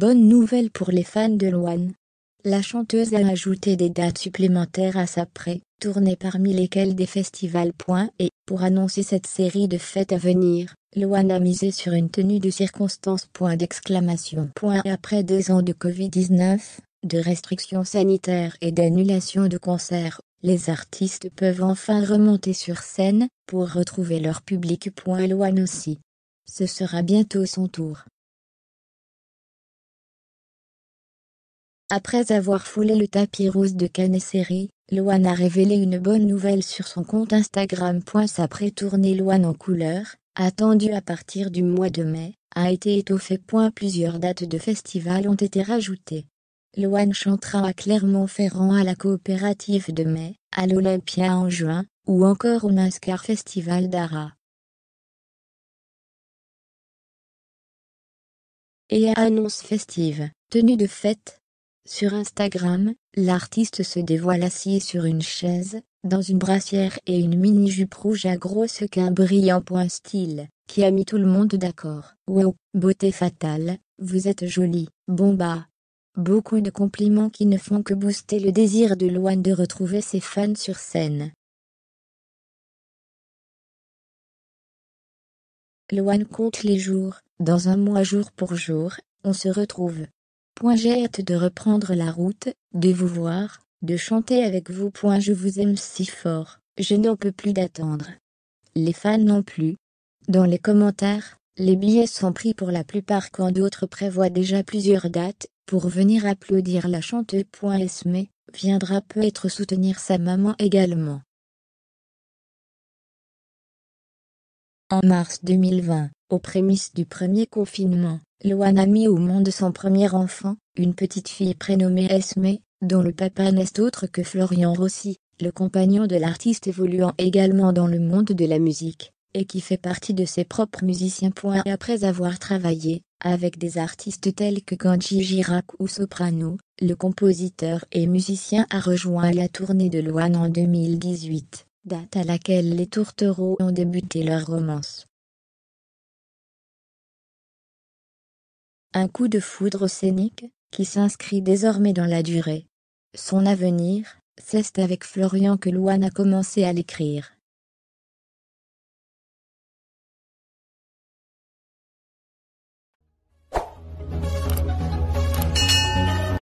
bonne nouvelle pour les fans de Loan. La chanteuse a ajouté des dates supplémentaires à sa pré-tournée parmi lesquelles des festivals. Et pour annoncer cette série de fêtes à venir, Loane a misé sur une tenue de circonstance. d'exclamation. Après deux ans de Covid-19, de restrictions sanitaires et d'annulation de concerts, les artistes peuvent enfin remonter sur scène pour retrouver leur public. Loan aussi. Ce sera bientôt son tour. Après avoir foulé le tapis rose de Canesseri, Loane a révélé une bonne nouvelle sur son compte Instagram. Sa tournée Loane en couleur, attendue à partir du mois de mai, a été étoffée. Plusieurs dates de festival ont été rajoutées. Loane chantera à Clermont-Ferrand à la coopérative de mai, à l'Olympia en juin, ou encore au NASCAR Festival d'Ara. Et à annonce festive, tenue de fête, sur Instagram, l'artiste se dévoile assis sur une chaise, dans une brassière et une mini-jupe rouge à grosse qu'un brillant point style, qui a mis tout le monde d'accord. Wow, beauté fatale, vous êtes jolie, bon bah. Beaucoup de compliments qui ne font que booster le désir de Loan de retrouver ses fans sur scène. Loane compte les jours, dans un mois jour pour jour, on se retrouve. J'ai hâte de reprendre la route, de vous voir, de chanter avec vous. Je vous aime si fort, je n'en peux plus d'attendre. Les fans non plus. Dans les commentaires, les billets sont pris pour la plupart quand d'autres prévoient déjà plusieurs dates pour venir applaudir la chanteuse. Esme viendra peut-être soutenir sa maman également. En mars 2020, aux prémices du premier confinement, Loane a mis au monde son premier enfant, une petite fille prénommée Esme, dont le papa n'est autre que Florian Rossi, le compagnon de l'artiste évoluant également dans le monde de la musique, et qui fait partie de ses propres musiciens. Après avoir travaillé avec des artistes tels que Ganji Girac ou Soprano, le compositeur et musicien a rejoint la tournée de Loane en 2018 date à laquelle les tourtereaux ont débuté leur romance. Un coup de foudre scénique, qui s'inscrit désormais dans la durée. Son avenir, c'est avec Florian que Louane a commencé à l'écrire.